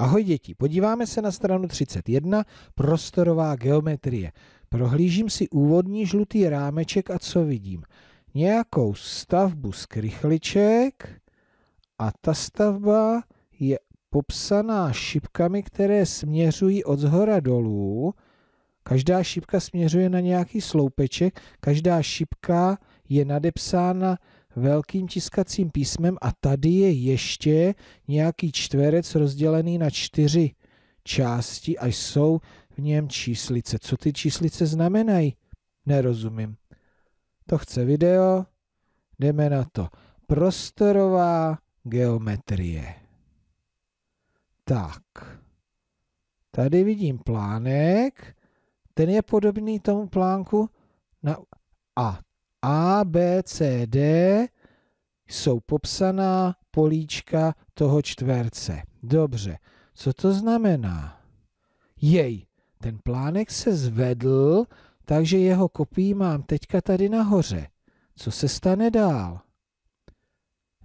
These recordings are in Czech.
Ahoj děti, podíváme se na stranu 31, prostorová geometrie. Prohlížím si úvodní žlutý rámeček a co vidím? Nějakou stavbu z krychliček a ta stavba je popsaná šipkami, které směřují od zhora dolů. Každá šipka směřuje na nějaký sloupeček, každá šipka je nadepsána velkým tiskacím písmem a tady je ještě nějaký čtverec rozdělený na čtyři části a jsou v něm číslice. Co ty číslice znamenají? Nerozumím. To chce video, jdeme na to. Prostorová geometrie. Tak, tady vidím plánek, ten je podobný tomu plánku na, a a, B, C, D jsou popsaná políčka toho čtverce. Dobře, co to znamená? Jej, ten plánek se zvedl, takže jeho kopii mám teďka tady nahoře. Co se stane dál?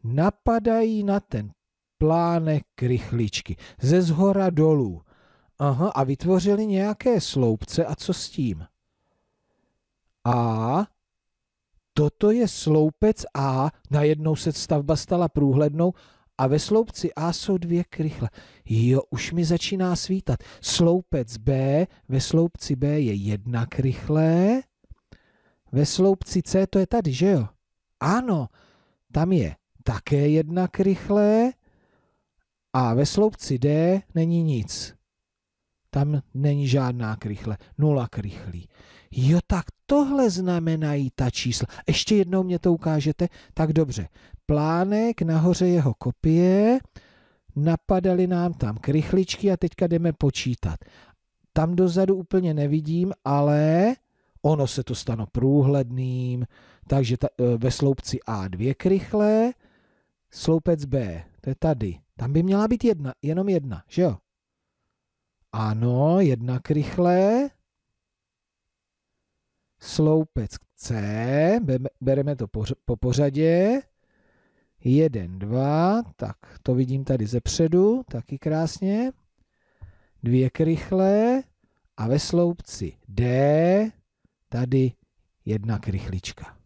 Napadají na ten plánek rychličky ze zhora dolů. Aha, a vytvořili nějaké sloupce a co s tím? A toto je sloupec A, najednou se stavba stala průhlednou a ve sloupci A jsou dvě krychle. Jo, už mi začíná svítat. Sloupec B, ve sloupci B je jedna krychle, ve sloupci C, to je tady, že jo? Ano, tam je také jedna krychle a ve sloupci D není nic. Tam není žádná krychle, nula krychlí. Jo, tak Tohle znamenají ta čísla. Ještě jednou mě to ukážete? Tak dobře. Plánek, nahoře jeho kopie, napadaly nám tam krychličky a teďka jdeme počítat. Tam dozadu úplně nevidím, ale ono se to stane průhledným, takže ta, e, ve sloupci A dvě krychle, sloupec B, to je tady. Tam by měla být jedna, jenom jedna, že jo? Ano, jedna krychle, sloupec C, bereme to po pořadě, 1, 2, tak to vidím tady ze předu, taky krásně, dvě krychle a ve sloupci D tady jedna krychlička.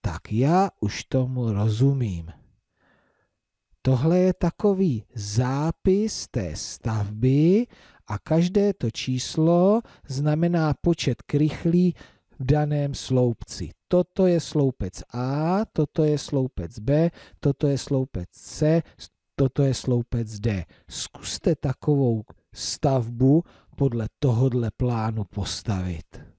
Tak já už tomu rozumím. Tohle je takový zápis té stavby a každé to číslo znamená počet krychlí v daném sloupci. Toto je sloupec A, toto je sloupec B, toto je sloupec C, toto je sloupec D. Zkuste takovou stavbu podle tohodle plánu postavit.